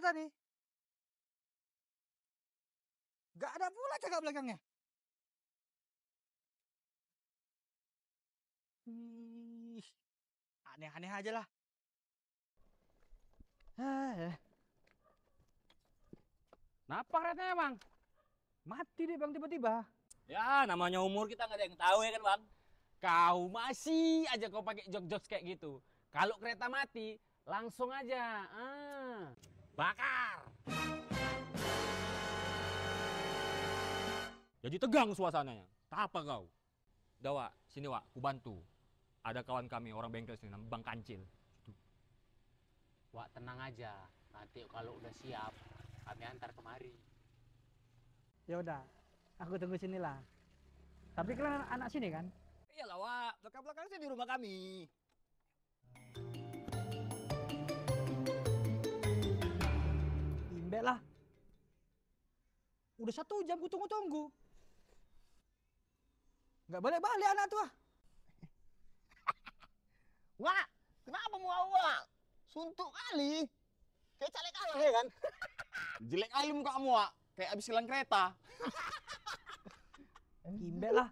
Jakarta nih. Gak ada pula cakap belakangnya. aneh-aneh aja lah. Kenapa keretanya bang? Mati deh bang tiba-tiba. Ya namanya umur kita nggak ada yang tahu ya kan bang. Kau masih aja kau pakai jok-jok kayak gitu. Kalau kereta mati, langsung aja. Ah bakar. Jadi tegang suasananya. Tak apa kau? Dawa, sini Wak, ku bantu. Ada kawan kami orang bengkel sini namanya Bang Kancil. Wak, tenang aja. Nanti kalau udah siap, kami antar kemari. Ya udah, aku tunggu sinilah. Tapi kalian anak sini kan? Iyalah, Wak. Belakang-belakang sini di rumah kami. Udah satu jam gue tunggu-tunggu. Nggak balik-balik anak tua. Wah, kenapa mau awak? Suntuk kali. Kayak caleg kalah ya kan? Jelek kali muka kamu, Wak. Kayak abis hilang kereta. Gimbel lah.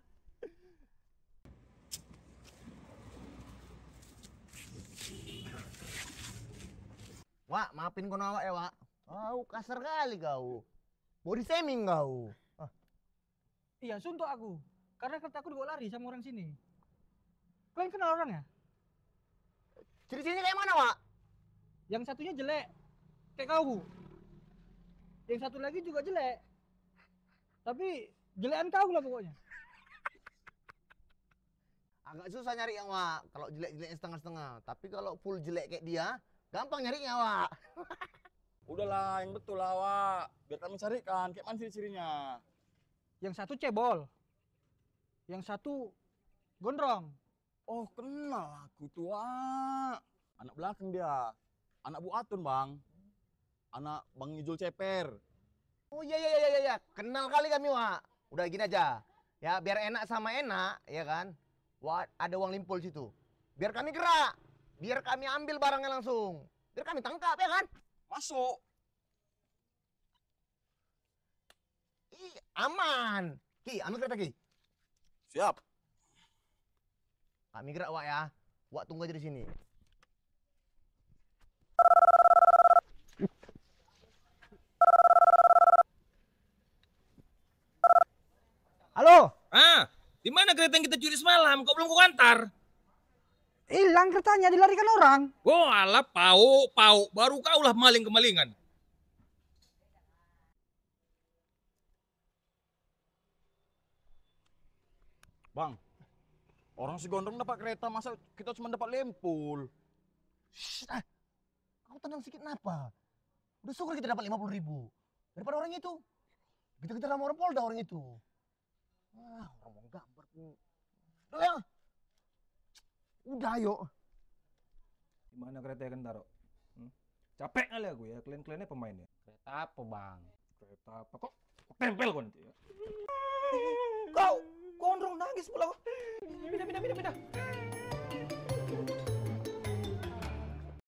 Wak, maafin kau awak ya, Wak. Wow, kasar kali kau. Mau diseming kau? Ah. Iya, suntuk aku. Karena kereta aku dibawa lari sama orang sini. Kalian kenal orang ya? Ciri-cirinya kayak mana, Pak? Yang satunya jelek. Kayak kau. Yang satu lagi juga jelek. Tapi jelekan kau lah pokoknya. Agak susah nyari yang Wak. Kalau jelek-jeleknya setengah-setengah. Tapi kalau full jelek kayak dia, gampang nyarinya, Wak. udahlah yang betul lah wak biar kami carikan kayak mana ciri-cirinya yang satu cebol yang satu gondrong oh kenal aku tuh wak anak belakang dia anak Bu Atun bang anak Bang Ijul Ceper oh iya iya iya iya kenal kali kami wak udah gini aja ya biar enak sama enak ya kan Wah, ada uang limpul situ. Biar kami gerak, biar kami ambil barangnya langsung, biar kami tangkap ya kan? masuk Ih, aman ki ambil kereta ki siap kami gerak wak ya wak tunggu aja di sini halo ah di mana kereta yang kita curi semalam kok belum kau antar Hilang kertanya dilarikan orang. Oh ala pau, pau. Baru kaulah maling kemalingan. Bang, orang si Gondrong dapat kereta, masa kita cuma dapat lempul? Shh, ah. kau tenang sedikit kenapa? Udah syukur kita dapat 50 ribu. Daripada orang itu. Kita-kita sama orang Polda orang itu. Ah, orang mau gambar tuh. ya. Dayo. gimana kereta yang taruh? Hmm? Capek kali aku ya, klien-kliennya pemainnya Kereta apa bang? Kereta apa kok? kok tempel kau nanti ya. Kau, kau nangis pula. Pindah, pindah, pindah, pindah.